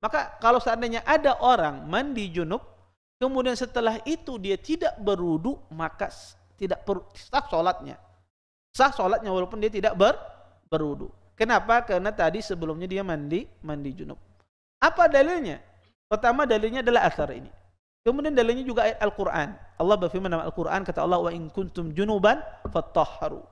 Maka kalau seandainya ada orang mandi junub, kemudian setelah itu dia tidak berudu, maka tidak perlu sah sholatnya. Sah sholatnya walaupun dia tidak ber, berudu. Kenapa? Karena tadi sebelumnya dia mandi mandi junub. Apa dalilnya? Pertama dalilnya adalah asar ini. Kemudian dalilnya juga ayat Al-Quran. Allah berfirman dalam Al-Quran, kata Allah, wa in kuntum junuban fattahharu.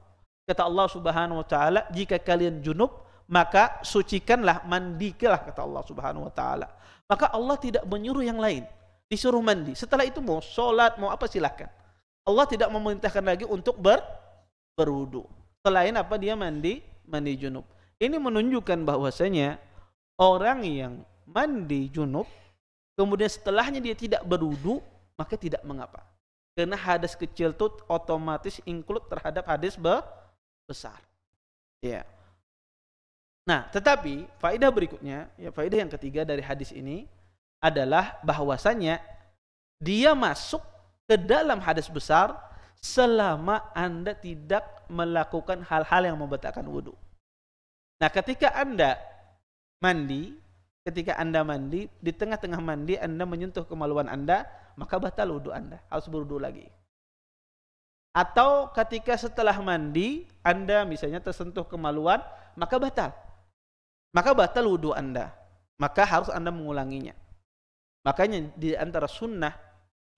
Kata Allah subhanahu wa ta'ala, jika kalian junub, maka sucikanlah, mandikilah kata Allah Subhanahu wa taala. Maka Allah tidak menyuruh yang lain, disuruh mandi. Setelah itu mau sholat, mau apa silahkan. Allah tidak memerintahkan lagi untuk ber berwudu. Selain apa dia mandi, mandi junub. Ini menunjukkan bahwasanya orang yang mandi junub kemudian setelahnya dia tidak berwudu, maka tidak mengapa. Karena hadas kecil itu otomatis include terhadap hadis besar. Ya. Yeah. Nah, tetapi faedah berikutnya, ya faedah yang ketiga dari hadis ini adalah bahwasanya dia masuk ke dalam hadis besar selama Anda tidak melakukan hal-hal yang membatalkan wudhu. Nah, ketika Anda mandi, ketika Anda mandi, di tengah-tengah mandi Anda menyentuh kemaluan Anda, maka batal wudhu Anda, harus berwudhu lagi. Atau ketika setelah mandi Anda misalnya tersentuh kemaluan, maka batal maka batal wudhu Anda. Maka harus Anda mengulanginya. Makanya di antara sunnah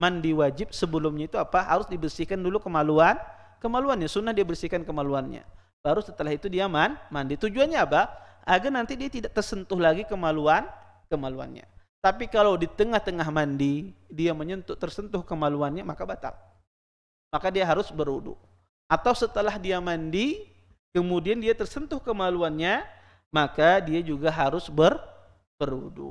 mandi wajib sebelumnya itu apa? Harus dibersihkan dulu kemaluan, kemaluannya sunnah dia bersihkan kemaluannya. Baru setelah itu dia man, mandi. Tujuannya apa? Agar nanti dia tidak tersentuh lagi kemaluan, kemaluannya. Tapi kalau di tengah-tengah mandi dia menyentuh tersentuh kemaluannya maka batal. Maka dia harus berwudhu. Atau setelah dia mandi kemudian dia tersentuh kemaluannya maka dia juga harus ber berwudu.